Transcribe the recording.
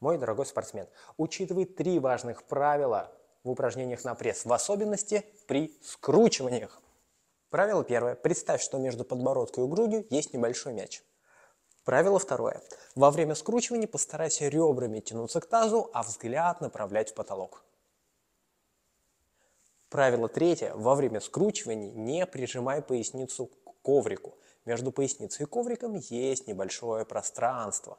мой дорогой спортсмен, учитывай три важных правила в упражнениях на пресс, в особенности при скручиваниях. Правило первое. Представь, что между подбородкой и грудью есть небольшой мяч. Правило второе. Во время скручивания постарайся ребрами тянуться к тазу, а взгляд направлять в потолок. Правило третье. Во время скручивания не прижимай поясницу к коврику. Между поясницей и ковриком есть небольшое пространство.